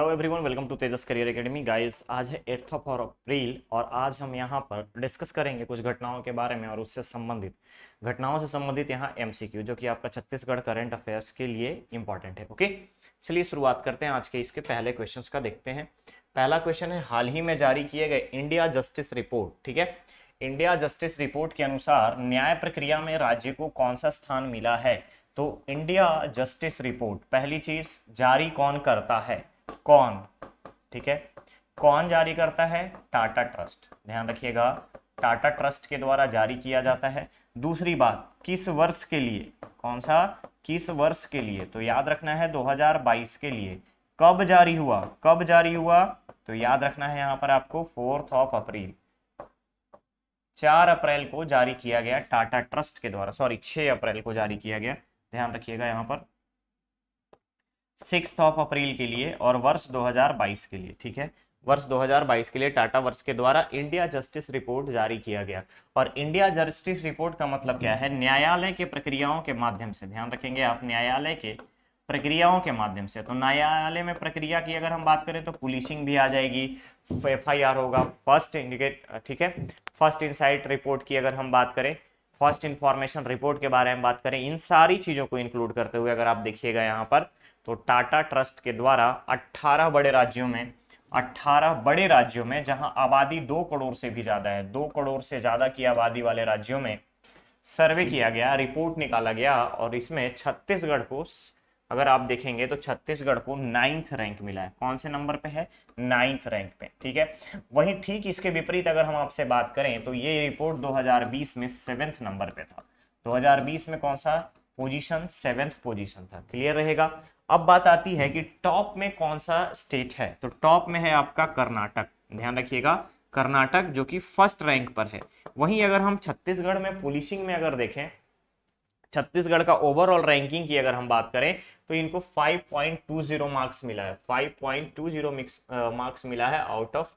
hello everyone welcome to Tejas career academy guys आज है eighth of और अप्रैल और आज हम यहां पर डिस्कस करेंगे कुछ घटनाओं के बारे में और उससे संबंधित घटनाओं से संबंधित यहां एमसीक्यू जो कि आपका छत्तीसगढ़ करंट अफेयर्स के लिए इंपॉर्टेंट है ओके चलिए शुरुआत करते हैं आज के इसके पहले क्वेश्चन का देखते हैं पहला क्वेश्चन है हाल ही में जारी किए गए इंडिया जस्टिस रिपोर्ट ठीक है इंडिया जस्टिस रिपोर्ट के अनुसार न्याय प्रक्रिया में राज्य को कौन सा स्थान मिला है तो इंडिया जस्टिस रिपोर्ट पहली चीज जारी कौन करता है कौन ठीक है कौन जारी करता है टाटा ट्रस्ट ध्यान रखिएगा टाटा ट्रस्ट के द्वारा जारी किया जाता है दूसरी बात किस वर्ष के लिए कौन सा किस वर्ष के लिए तो याद रखना है 2022 के लिए कब जारी हुआ कब जारी हुआ तो याद रखना है यहां पर आपको फोर्थ ऑफ अप्रैल चार अप्रैल को जारी किया गया टाटा ट्रस्ट के द्वारा सॉरी छह अप्रैल को जारी किया गया ध्यान रखिएगा यहां पर सिक्स ऑफ अप्रैल के लिए और वर्ष 2022 के लिए ठीक है वर्ष 2022 के लिए टाटा वर्ष के द्वारा इंडिया जस्टिस रिपोर्ट जारी किया गया और इंडिया जस्टिस रिपोर्ट का मतलब क्या है न्यायालय के प्रक्रियाओं के माध्यम से ध्यान रखेंगे आप न्यायालय के प्रक्रियाओं के माध्यम से तो न्यायालय में प्रक्रिया की अगर हम बात करें तो पुलिसिंग भी आ जाएगी एफ होगा फर्स्ट इंडिकेट ठीक है फर्स्ट इंसाइट रिपोर्ट की अगर हम बात करें फर्स्ट इंफॉर्मेशन रिपोर्ट के बारे में बात करें इन सारी चीज़ों को इंक्लूड करते हुए अगर आप देखिएगा यहाँ पर तो टाटा ट्रस्ट के द्वारा 18 बड़े राज्यों में 18 बड़े राज्यों में जहां आबादी दो करोड़ से भी ज्यादा है दो करोड़ से ज्यादा की आबादी वाले राज्यों में सर्वे किया गया रिपोर्ट निकाला गया और इसमें छत्तीसगढ़ को अगर आप देखेंगे तो छत्तीसगढ़ को नाइन्थ रैंक मिला है कौन से नंबर पे है नाइन्थ रैंक पे ठीक है वहीं ठीक इसके विपरीत अगर हम आपसे बात करें तो ये रिपोर्ट 2020 में सेवेंथ नंबर पे था 2020 में कौन सा पोजीशन सेवेंथ पोजीशन था क्लियर रहेगा अब बात आती है कि टॉप में कौन सा स्टेट है तो टॉप में है आपका कर्नाटक ध्यान रखिएगा कर्नाटक जो कि फर्स्ट रैंक पर है वहीं अगर हम छत्तीसगढ़ में पुलिसिंग में अगर देखें छत्तीसगढ़ का ओवरऑल रैंकिंग की अगर हम बात करें तो इनको 5.20 मार्क्स मिला है 5.20 मार्क्स मिला है आउट ऑफ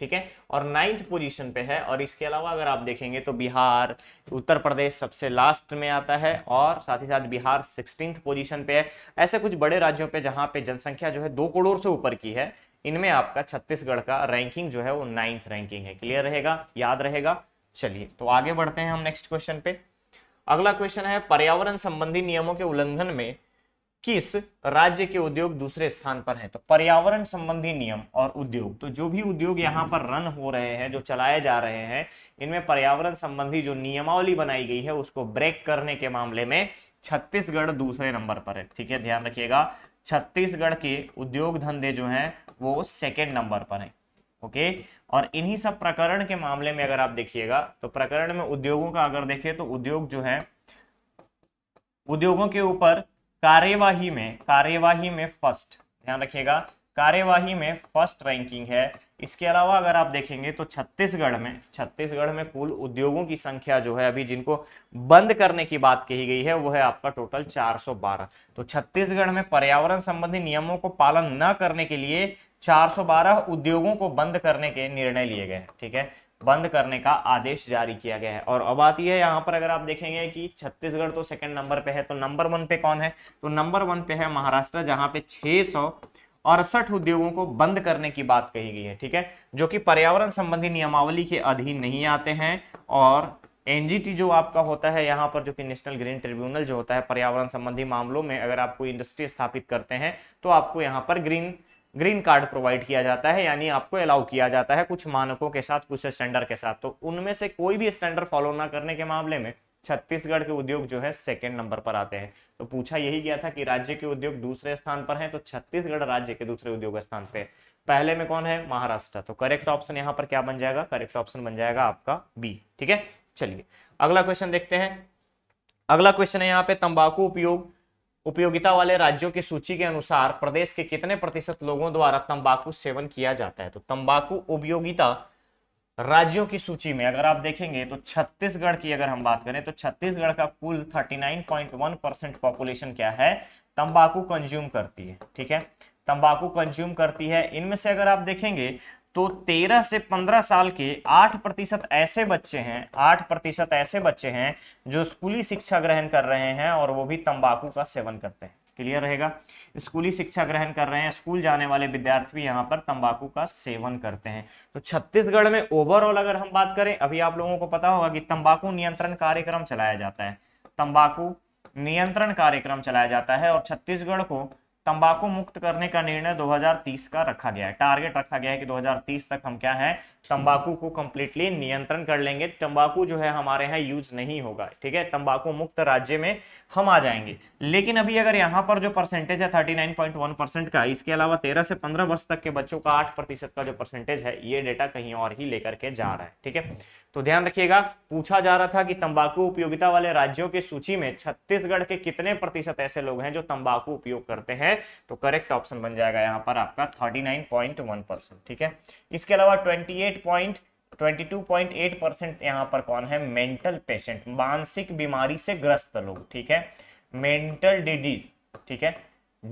ठीक है और नाइन्थ पोजीशन पे है और इसके अलावा अगर आप देखेंगे तो बिहार उत्तर प्रदेश सबसे लास्ट में आता है और साथ ही साथ बिहार सिक्सटीन पोजीशन पे है ऐसे कुछ बड़े राज्यों पे जहां पे जनसंख्या जो है दो करोड़ से ऊपर की है इनमें आपका छत्तीसगढ़ का रैंकिंग जो है वो नाइन्थ रैंकिंग है क्लियर रहेगा याद रहेगा चलिए तो आगे बढ़ते हैं हम नेक्स्ट क्वेश्चन पे अगला क्वेश्चन है पर्यावरण संबंधी नियमों के उल्लंघन में किस राज्य के उद्योग दूसरे स्थान पर हैं तो पर्यावरण संबंधी नियम और उद्योग तो जो भी उद्योग यहाँ पर रन हो रहे हैं जो चलाए जा रहे हैं इनमें पर्यावरण संबंधी जो नियमावली बनाई गई है उसको ब्रेक करने के मामले में छत्तीसगढ़ दूसरे नंबर पर है ठीक है ध्यान रखिएगा छत्तीसगढ़ के उद्योग धंधे जो है वो सेकेंड नंबर पर है ओके और इन्हीं सब प्रकरण के मामले में अगर आप देखिएगा तो प्रकरण में उद्योगों का अगर देखिए तो उद्योग जो है उद्योगों के ऊपर कार्यवाही में कार्यवाही में फर्स्ट ध्यान रखिएगा कार्यवाही में फर्स्ट रैंकिंग है इसके अलावा अगर आप देखेंगे तो छत्तीसगढ़ में छत्तीसगढ़ में कुल उद्योगों की संख्या जो है अभी जिनको बंद करने की बात कही गई है वो है आपका टोटल 412 तो छत्तीसगढ़ में पर्यावरण संबंधी नियमों को पालन न करने के लिए 412 उद्योगों को बंद करने के निर्णय लिए गए ठीक है बंद करने का आदेश जारी किया गया है और अब आती है यहाँ पर अगर आप देखेंगे कि छत्तीसगढ़ तो सेकंड नंबर पे है तो नंबर वन पे कौन है तो नंबर वन पे है महाराष्ट्र जहाँ पे छह सौ अड़सठ उद्योगों को बंद करने की बात कही गई है ठीक है जो कि पर्यावरण संबंधी नियमावली के अधीन नहीं आते हैं और एनजीटी जो आपका होता है यहाँ पर जो कि नेशनल ग्रीन ट्रिब्यूनल जो होता है पर्यावरण संबंधी मामलों में अगर आप कोई इंडस्ट्री स्थापित करते हैं तो आपको यहाँ पर ग्रीन ग्रीन कार्ड प्रोवाइड किया जाता है यानी आपको अलाउ किया जाता है कुछ मानकों के साथ कुछ स्टैंडर्ड के साथ तो उनमें से कोई भी स्टैंडर्ड फॉलो ना करने के मामले में छत्तीसगढ़ के उद्योग जो है सेकेंड नंबर पर आते हैं तो पूछा यही गया था कि राज्य के उद्योग दूसरे स्थान पर हैं तो छत्तीसगढ़ राज्य के दूसरे उद्योग स्थान पर पहले में कौन है महाराष्ट्र तो करेक्ट ऑप्शन यहाँ पर क्या बन जाएगा करेक्ट ऑप्शन बन जाएगा आपका बी ठीक है चलिए अगला क्वेश्चन देखते हैं अगला क्वेश्चन है यहाँ पे तंबाकू उपयोग उपयोगिता वाले राज्यों की सूची के अनुसार प्रदेश के कितने प्रतिशत लोगों द्वारा तंबाकू सेवन किया जाता है तो तंबाकू उपयोगिता राज्यों की सूची में अगर आप देखेंगे तो छत्तीसगढ़ की अगर हम बात करें तो छत्तीसगढ़ का कुल 39.1 परसेंट पॉपुलेशन क्या है तंबाकू कंज्यूम करती है ठीक है तंबाकू कंज्यूम करती है इनमें से अगर आप देखेंगे तो 13 से 15 साल के 8 प्रतिशत ऐसे बच्चे हैं 8 प्रतिशत ऐसे बच्चे हैं जो स्कूली शिक्षा ग्रहण कर रहे हैं और वो भी तंबाकू का सेवन करते हैं क्लियर रहेगा स्कूली शिक्षा ग्रहण कर रहे हैं स्कूल जाने वाले विद्यार्थी भी यहाँ पर तंबाकू का सेवन करते हैं तो छत्तीसगढ़ में ओवरऑल अगर हम बात करें अभी आप लोगों को पता होगा कि तंबाकू नियंत्रण कार्यक्रम चलाया जाता है तंबाकू नियंत्रण कार्यक्रम चलाया जाता है और छत्तीसगढ़ को तंबाकू मुक्त करने का निर्णय 2030 का रखा गया है टारगेट रखा गया है कि 2030 तक हम क्या है तंबाकू को कंप्लीटली नियंत्रण कर लेंगे तंबाकू जो है हमारे यहाँ यूज नहीं होगा ठीक है तंबाकू मुक्त राज्य में हम आ जाएंगे लेकिन अभी अगर यहाँ पर जो परसेंटेज है 39.1 परसेंट का इसके अलावा तेरह से पंद्रह वर्ष तक के बच्चों का आठ प्रतिशत का जो परसेंटेज है ये डेटा कहीं और ही लेकर के जा रहा है ठीक है तो ध्यान रखिएगा पूछा जा रहा था कि तंबाकू उपयोगिता वाले राज्यों की सूची में छत्तीसगढ़ के कितने प्रतिशत ऐसे लोग हैं जो तंबाकू उपयोग करते हैं तो करेक्ट ऑप्शन बन जाएगा यहाँ पर आपका thirty nine point one percent ठीक है इसके अलावा ट्वेंटी एट पॉइंट 22.8 परसेंट यहाँ पर कौन है मेंटल पेशेंट मानसिक बीमारी से ग्रस्त लोग ठीक है मेंटल डिजीज ठीक है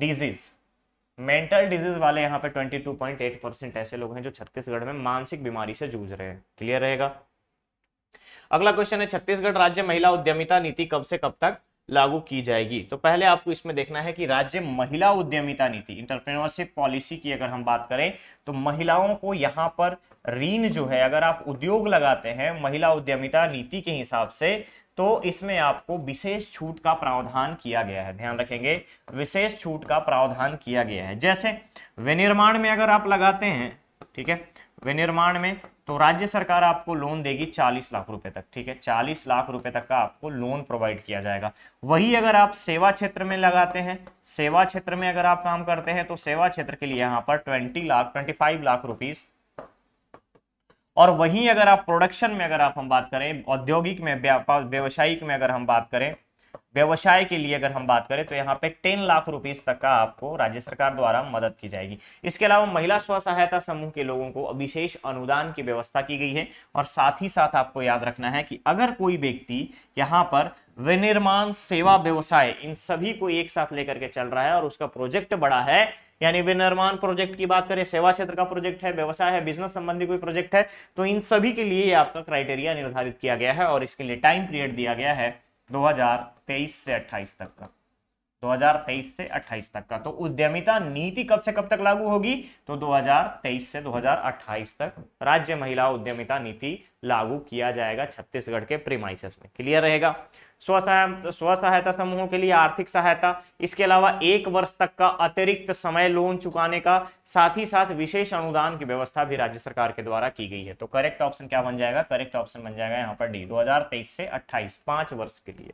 डिजीज मेंटल डिजीज वाले यहाँ पे 22.8 परसेंट ऐसे लोग हैं जो छत्तीसगढ़ में मानसिक बीमारी से जूझ रहे हैं क्लियर रहेगा अगला क्वेश्चन है छत्तीसगढ़ राज्य महिला उद्यमिता नीति कब से कब तक लागू की जाएगी तो पहले आपको इसमें देखना है कि राज्य महिला उद्यमिता नीति इंटरप्रेन्योरशिप पॉलिसी की अगर हम बात करें तो महिलाओं को यहाँ पर ऋण जो है अगर आप उद्योग लगाते हैं महिला उद्यमिता नीति के हिसाब से तो इसमें आपको विशेष छूट का प्रावधान किया गया है ध्यान रखेंगे विशेष छूट का प्रावधान किया गया है जैसे विनिर्माण में अगर आप लगाते हैं ठीक है विनिर्माण में तो राज्य सरकार आपको लोन देगी चालीस लाख रुपए तक ठीक है चालीस लाख रुपए तक का आपको लोन प्रोवाइड किया जाएगा वही अगर आप सेवा क्षेत्र में लगाते हैं सेवा क्षेत्र में अगर आप काम करते हैं तो सेवा क्षेत्र के लिए यहां पर twenty lakh twenty five lakh rupees और वहीं अगर आप प्रोडक्शन में अगर आप हम बात करें औद्योगिक में व्यापार व्यावसायिक में अगर हम बात करें व्यवसाय के लिए अगर हम बात करें तो यहाँ पे टेन लाख रुपीज तक का आपको राज्य सरकार द्वारा मदद की जाएगी इसके अलावा महिला स्व सहायता समूह के लोगों को विशेष अनुदान की व्यवस्था की गई है और साथ ही साथ आपको याद रखना है कि अगर कोई व्यक्ति यहाँ पर विनिर्माण सेवा व्यवसाय इन सभी को एक साथ लेकर के चल रहा है और उसका प्रोजेक्ट बड़ा है यानी विनिर्माण प्रोजेक्ट की बात करें सेवा क्षेत्र का प्रोजेक्ट है व्यवसाय है बिजनेस संबंधी कोई प्रोजेक्ट है तो इन सभी के लिए आपका क्राइटेरिया निर्धारित किया गया है और इसके लिए टाइम पीरियड दिया गया है दो हजार तेईस से अट्ठाईस तक का 2023 से 28 तक का तो उद्यमिता नीति कब से कब तक लागू होगी तो 2023 से 2028 तक राज्य महिला उद्यमिता नीति लागू किया जाएगा छत्तीसगढ़ के प्रीमाइसेस में क्लियर रहेगा स्व सहायता समूहों के लिए आर्थिक सहायता इसके अलावा एक वर्ष तक का अतिरिक्त समय लोन चुकाने का साथ ही साथ विशेष अनुदान की व्यवस्था भी राज्य सरकार के द्वारा की गई है तो करेक्ट ऑप्शन क्या बन जाएगा करेक्ट ऑप्शन बन जाएगा यहाँ पर डी दो से अट्ठाईस पांच वर्ष के लिए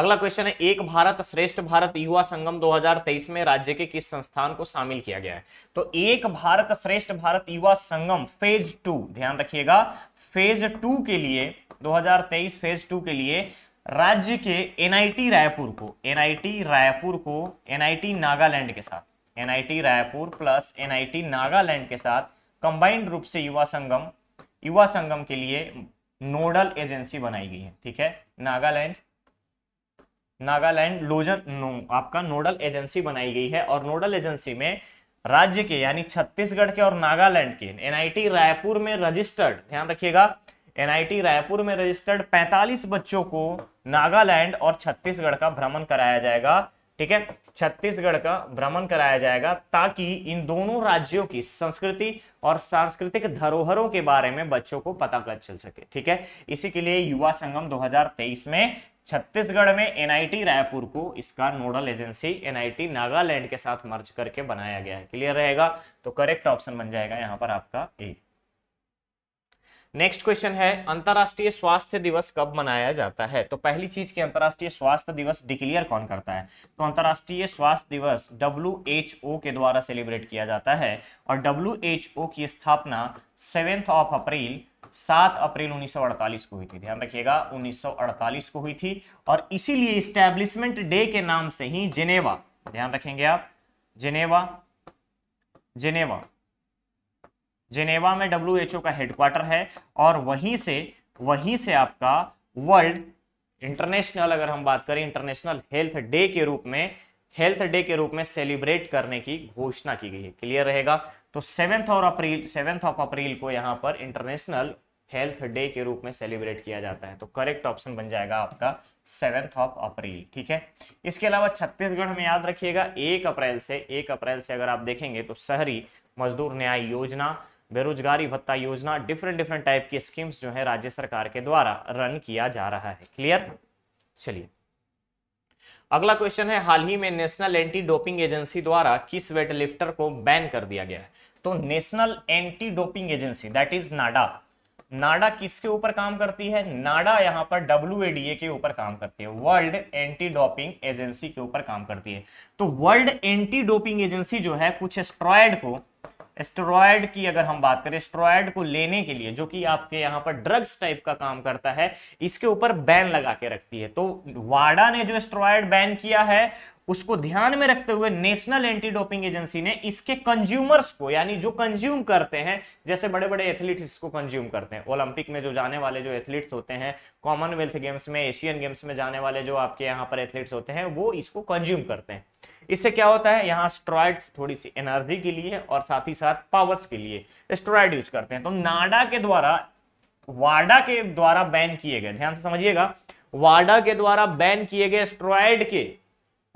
अगला क्वेश्चन है एक भारत श्रेष्ठ भारत युवा संगम 2023 में राज्य के किस संस्थान को शामिल किया गया है तो एक भारत श्रेष्ठ भारत युवा संगम फेज टू ध्यान रखिएगा फेज टू के लिए 2023 फेज टू के लिए राज्य के एनआईटी रायपुर को एनआईटी रायपुर को एनआईटी नागालैंड के साथ NIT Raipur plus NIT Nagaland के साथ कंबाइंड रूप से युवा संगम युवा संगम के लिए नोडल एजेंसी बनाई गई है ठीक है नागालैंड नागालैंड लोजन नो, आपका नोडल एजेंसी बनाई गई है और नोडल एजेंसी में राज्य के यानी छत्तीसगढ़ के और नागालैंड के एनआईटी रायपुर में रजिस्टर्ड ध्यान रखिएगा एनआईटी रायपुर में रजिस्टर्ड 45 बच्चों को नागालैंड और छत्तीसगढ़ का भ्रमण कराया जाएगा ठीक है छत्तीसगढ़ का भ्रमण कराया जाएगा ताकि इन दोनों राज्यों की संस्कृति और सांस्कृतिक धरोहरों के बारे में बच्चों को पता कर चल सके ठीक है इसी के लिए युवा संगम 2023 में छत्तीसगढ़ में एनआईटी रायपुर को इसका नोडल एजेंसी एनआईटी नागालैंड के साथ मर्ज करके बनाया गया है क्लियर रहेगा तो करेक्ट ऑप्शन बन जाएगा यहाँ पर आपका ए नेक्स्ट क्वेश्चन है अंतर्राष्ट्रीय स्वास्थ्य दिवस कब मनाया जाता है तो पहली चीज की अंतर्राष्ट्रीय स्वास्थ्य दिवस डिक्लेयर कौन करता है तो अंतर्राष्ट्रीय स्वास्थ्य दिवस डब्ल्यू के द्वारा सेलिब्रेट किया जाता है और डब्ल्यू की स्थापना सेवेंथ ऑफ अप्रैल सात अप्रैल 1948 को हुई थी ध्यान रखिएगा 1948 को हुई थी और इसीलिए स्टैब्लिशमेंट डे के नाम से ही जिनेवा ध्यान रखेंगे आप जिनेवा जिनेवा जिनेवा में डब्ल्यू का हेडक्वार्टर है और वहीं से वहीं से आपका वर्ल्ड इंटरनेशनल अगर हम बात करें इंटरनेशनल हेल्थ डे के रूप में हेल्थ डे के रूप में सेलिब्रेट करने की घोषणा की गई है क्लियर रहेगा तो सेवेंथ और अप्रैल सेवेंथ ऑफ अप्रैल को यहाँ पर इंटरनेशनल हेल्थ डे के रूप में सेलिब्रेट किया जाता है तो करेक्ट ऑप्शन बन जाएगा आपका सेवेंथ ऑफ अप्रैल ठीक है इसके अलावा छत्तीसगढ़ में याद रखिएगा एक अप्रैल से एक अप्रैल से अगर आप देखेंगे तो शहरी मजदूर न्याय योजना बेरोजगारी भत्ता योजना डिफरेंट डिफरेंट टाइप की स्कीम्स जो है राज्य सरकार के द्वारा रन किया जा रहा है क्लियर चलिए अगला क्वेश्चन है हाल ही में नेशनल एंटी डोपिंग एजेंसी द्वारा किस वेटलिफ्टर को बैन कर दिया गया है तो national anti doping agency that is NADA NADA किसके ऊपर काम करती है नाडा यहां पर डब्ल्यू के ऊपर काम करती है वर्ल्ड एंटी डोपिंग एजेंसी के ऊपर काम करती है तो वर्ल्ड एंटी डोपिंग एजेंसी जो है कुछ स्ट्रॉयड को एस्ट्रॉयड की अगर हम बात करें एस्ट्रॉयड को लेने के लिए जो कि आपके यहाँ पर ड्रग्स टाइप का काम करता है इसके ऊपर बैन लगा के रखती है तो वाडा ने जो एस्ट्रॉयड बैन किया है उसको ध्यान में रखते हुए नेशनल एंटी डोपिंग एजेंसी ने इसके कंज्यूमर्स को यानी जो कंज्यूम करते हैं जैसे बड़े बड़े एथलीट्स इसको कंज्यूम करते हैं ओलंपिक में जो जाने वाले जो एथलीट्स होते हैं कॉमनवेल्थ गेम्स में एशियन गेम्स में जाने वाले जो आपके यहाँ पर एथलीट्स होते हैं वो इसको कंज्यूम करते हैं इससे क्या होता है यहाँ स्ट्रॉइड्स थोड़ी सी एनर्जी के लिए और साथ ही साथ पावर्स के लिए स्ट्रॉइड यूज करते हैं तो नाडा के द्वारा वाडा के द्वारा बैन किए गए ध्यान से समझिएगा वाडा के द्वारा बैन किए गए स्ट्रॉइड के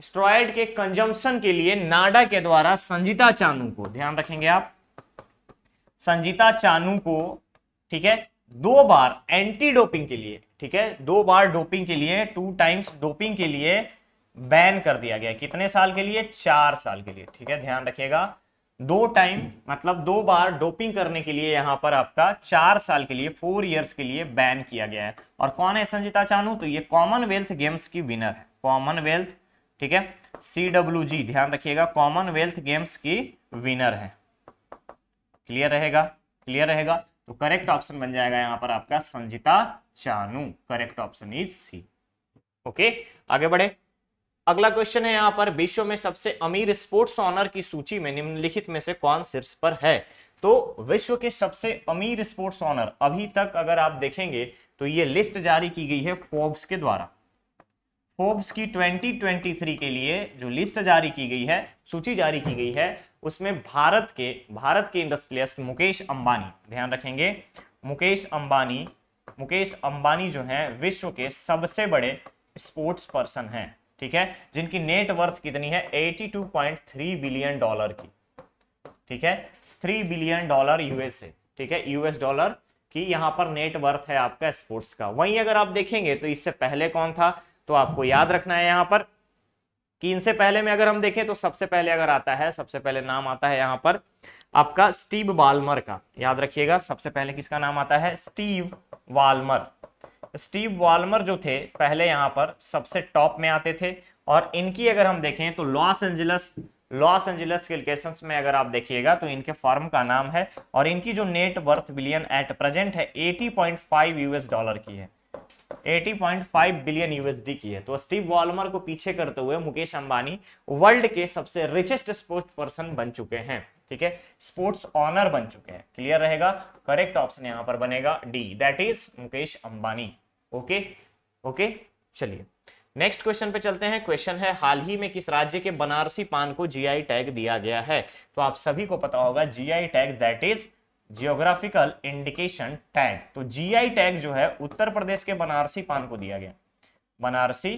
स्ट्रॉइड के कंजम्पन के लिए नाडा के द्वारा संजीता चानू को ध्यान रखेंगे आप संजीता चानू को ठीक है दो बार एंटी डोपिंग के लिए ठीक है दो बार डोपिंग के लिए टू टाइम्स डोपिंग के लिए बैन कर दिया गया कितने साल के लिए चार साल के लिए ठीक है ध्यान रखिएगा दो टाइम मतलब दो बार डोपिंग करने के लिए यहां पर आपका चार साल के लिए फोर इयर्स के लिए बैन किया गया है और कौन है संजिता चानू तो ये कॉमनवेल्थ गेम्स की विनर है कॉमनवेल्थ ठीक है सी डब्ल्यू जी ध्यान रखिएगा कॉमनवेल्थ गेम्स की विनर है क्लियर रहेगा क्लियर रहेगा तो करेक्ट ऑप्शन बन जाएगा यहां पर आपका Sanjita Chanu correct option is C okay आगे बढ़े अगला क्वेश्चन है यहाँ पर विश्व में सबसे अमीर स्पोर्ट्स ऑनर की सूची में निम्नलिखित में से कौन शीर्ष पर है तो विश्व के सबसे अमीर स्पोर्ट्स ऑनर अभी तक अगर आप देखेंगे तो ये लिस्ट जारी की गई है फोर्ब्स के द्वारा फोर्ब्स की 2023 के लिए जो लिस्ट जारी की गई है सूची जारी की गई है उसमें भारत के भारत के इंडस्ट्रियलिस्ट मुकेश अंबानी ध्यान रखेंगे मुकेश अंबानी मुकेश अंबानी जो है विश्व के सबसे बड़े स्पोर्ट्स पर्सन हैं ठीक है जिनकी नेट वर्थ कितनी है 82.3 बिलियन डॉलर की ठीक है 3 बिलियन डॉलर यूएसए ठीक है यूएस डॉलर की यहां पर नेट वर्थ है आपका स्पोर्ट्स का वहीं अगर आप देखेंगे तो इससे पहले कौन था तो आपको याद रखना है यहां पर कि इनसे पहले में अगर हम देखें तो सबसे पहले अगर आता है सबसे पहले नाम आता है यहां पर आपका स्टीव वाल्मर का याद रखिएगा सबसे पहले किसका नाम आता है स्टीव वाल्मर स्टीव वॉलमर जो थे पहले यहां पर सबसे टॉप में आते थे और इनकी अगर हम देखें तो Los Angeles Los Angeles location में अगर आप देखिएगा तो इनके फॉर्म का नाम है और इनकी जो net worth billion at present है 80.5 यूएस डॉलर की है 80.5 बिलियन यूएसडी की है तो स्टीव वॉलमर को पीछे करते हुए मुकेश अंबानी वर्ल्ड के सबसे रिचेस्ट स्पोर्ट्स पर्सन बन चुके हैं ठीक है स्पोर्ट्स ऑनर बन चुके हैं क्लियर रहेगा करेक्ट ऑप्शन यहां पर बनेगा D that is Mukesh Ambani okay okay चलिए नेक्स्ट क्वेश्चन पे चलते हैं क्वेश्चन है हाल ही में किस राज्य के बनारसी पान को जीआई टैग दिया गया है तो आप सभी को पता होगा GI tag that is geographical indication tag तो जीआई टैग जो है उत्तर प्रदेश के बनारसी पान को दिया गया बनारसी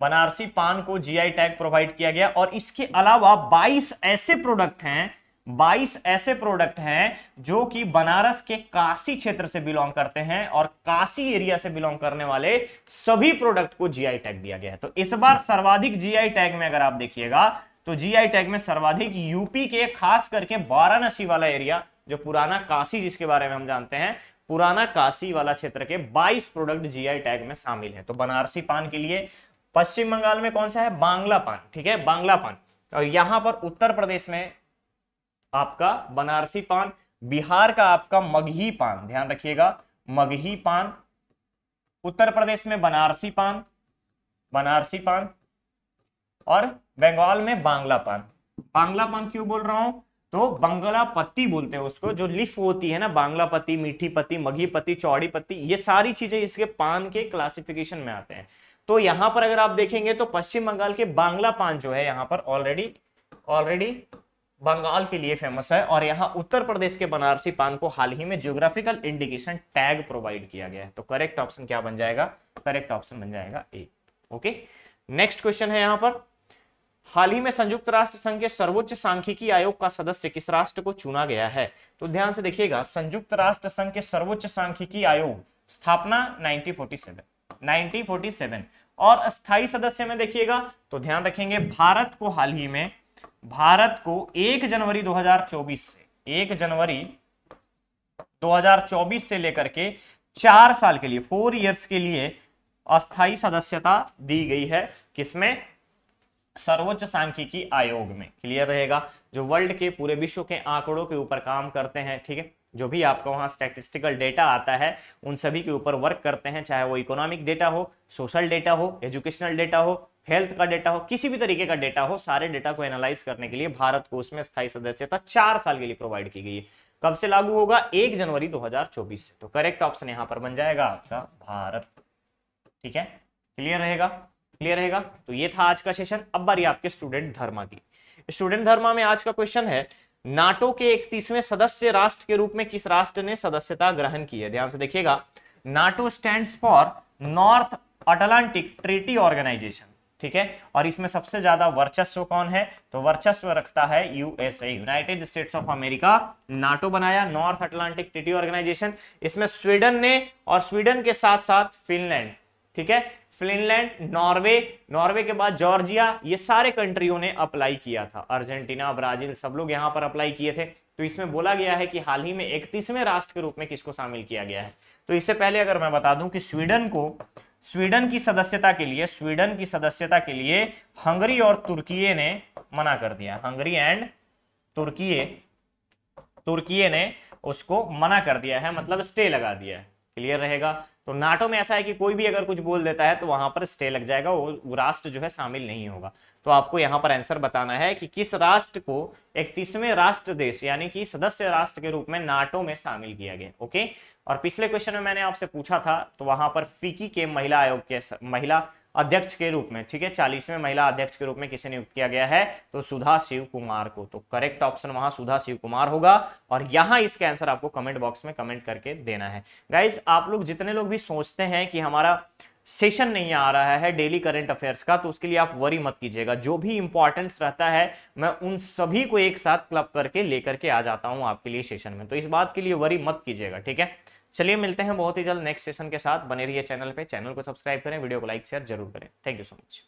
बनारसी पान को जीआई टैग प्रोवाइड किया गया और इसके अलावा 22 ऐसे प्रोडक्ट हैं बाईस ऐसे प्रोडक्ट हैं जो कि बनारस के काशी क्षेत्र से बिलोंग करते हैं और काशी एरिया से बिलोंग करने वाले सभी प्रोडक्ट को जीआई टैग दिया गया है तो इस बार सर्वाधिक जीआई टैग में अगर आप देखिएगा तो जीआई टैग में सर्वाधिक यूपी के खास करके वाराणसी वाला एरिया जो पुराना काशी जिसके बारे में हम जानते हैं पुराना काशी वाला क्षेत्र के बाईस प्रोडक्ट जीआई टैग में शामिल है तो बनारसी पान के लिए पश्चिम बंगाल में कौन सा है बांग्ला पान ठीक है बांग्ला पान और यहां पर उत्तर प्रदेश में आपका बनारसी पान बिहार का आपका मगही पान ध्यान रखिएगा मगही पान उत्तर प्रदेश में बनारसी पान बनारसी पान और बंगाल में बांग्ला पान बांग्ला पान क्यों बोल रहा हूं तो बंगला पत्ती बोलते हैं उसको जो लिफ होती है ना बांग्ला पत्ती मीठी पत्ती मघी पत्ती चौड़ी पत्ती ये सारी चीजें इसके पान के क्लासिफिकेशन में आते हैं तो यहां पर अगर आप देखेंगे तो पश्चिम बंगाल के बांग्ला पान जो है यहां पर ऑलरेडी ऑलरेडी बंगाल के लिए फेमस है और यहाँ उत्तर प्रदेश के बनारसी पान को हाल ही में जियोग्राफिकल इंडिकेशन टैग प्रोवाइड किया गया है तो करेक्ट ऑप्शन क्या बन जाएगा करेक्ट ऑप्शन बन जाएगा ए ओके नेक्स्ट क्वेश्चन है यहाँ पर हाल ही में संयुक्त राष्ट्र संघ के सर्वोच्च सांख्यिकी आयोग का सदस्य किस राष्ट्र को चुना गया है तो ध्यान से देखिएगा संयुक्त राष्ट्र संघ के सर्वोच्च सांख्यिकी आयोग स्थापना 1947 1947 और अस्थाई सदस्य में देखिएगा तो ध्यान रखेंगे भारत को हाल ही में भारत को 1 जनवरी 2024 से 1 जनवरी 2024 से लेकर के चार साल के लिए फोर इयर्स के लिए अस्थाई सदस्यता दी गई है किसमें सर्वोच्च सांख्यिकी आयोग में क्लियर रहेगा जो वर्ल्ड के पूरे विश्व के आंकड़ों के ऊपर काम करते हैं ठीक है जो भी आपका वहां स्टैटिस्टिकल डेटा आता है उन सभी के ऊपर वर्क करते हैं चाहे वो इकोनॉमिक डेटा हो सोशल डेटा हो एजुकेशनल डेटा हो हेल्थ का डेटा हो किसी भी तरीके का डेटा हो सारे डेटा को एनालाइज करने के लिए भारत को उसमें स्थायी सदस्यता चार साल के लिए प्रोवाइड की गई है कब से लागू होगा एक जनवरी 2024 से तो करेक्ट ऑप्शन यहां पर बन जाएगा आपका भारत ठीक है क्लियर रहेगा क्लियर रहेगा तो ये था आज का सेशन अब बारी आपके स्टूडेंट धर्मा की स्टूडेंट धर्मा में आज का क्वेश्चन है नाटो के इकतीसवें सदस्य राष्ट्र के रूप में किस राष्ट्र ने सदस्यता ग्रहण की है ध्यान से देखिएगा NATO stand for North Atlantic Treaty Organization ठीक है और इसमें सबसे ज्यादा वर्चस्व कौन है तो वर्चस्व रखता है USA United States of America NATO बनाया नॉर्थ अटलांटिक ट्रिटी ऑर्गेनाइजेशन इसमें स्वीडन ने और स्वीडन के साथ साथ फिनलैंड ठीक है फिनलैंड नॉर्वे नॉर्वे के बाद जॉर्जिया ये सारे कंट्रियों ने अप्लाई किया था अर्जेंटीना ब्राजील सब लोग यहां पर अप्लाई किए थे तो इसमें बोला गया है कि हाल ही में इकतीसवें राष्ट्र के रूप में किसको शामिल किया गया है तो इससे पहले अगर मैं बता दूं कि स्वीडन को स्वीडन की सदस्यता के लिए स्वीडन की सदस्यता के लिए हंगरी और तुर्की ने मना कर दिया हंगरी एंड तुर्की तुर्की ने उसको मना कर दिया है मतलब स्टे लगा दिया है क्लियर रहेगा तो नाटो में ऐसा है कि कोई भी अगर कुछ बोल देता है तो वहां पर स्टे लग जाएगा वो राष्ट्र जो है शामिल नहीं होगा तो आपको यहां पर आंसर बताना है कि किस राष्ट्र को इकतीसवें राष्ट्र देश यानी कि सदस्य राष्ट्र के रूप में नाटो में शामिल किया गया ओके और पिछले क्वेश्चन में मैंने आपसे पूछा था तो वहां पर फीकी के महिला आयोग के महिला अध्यक्ष के रूप में ठीक है चालीसवें महिला अध्यक्ष के रूप में किसे नियुक्त किया गया है तो सुधा शिव कुमार को तो करेक्ट ऑप्शन वहां सुधा शिव कुमार होगा और यहां इसके आंसर आपको कमेंट बॉक्स में कमेंट करके देना है गाइज आप लोग जितने लोग भी सोचते हैं कि हमारा सेशन नहीं आ रहा है डेली करंट अफेयर्स का तो उसके लिए आप वरी मत कीजिएगा जो भी इंपॉर्टेंस रहता है मैं उन सभी को एक साथ क्लब करके लेकर के आ जाता हूं आपके लिए सेशन में तो इस बात के लिए वरी मत कीजिएगा ठीक है चलिए मिलते हैं बहुत ही जल्द नेक्स्ट सेशन के साथ बने रहिए चैनल पे चैनल को सब्सक्राइब करें वीडियो को लाइक शेयर जरूर करें थैंक यू सो मच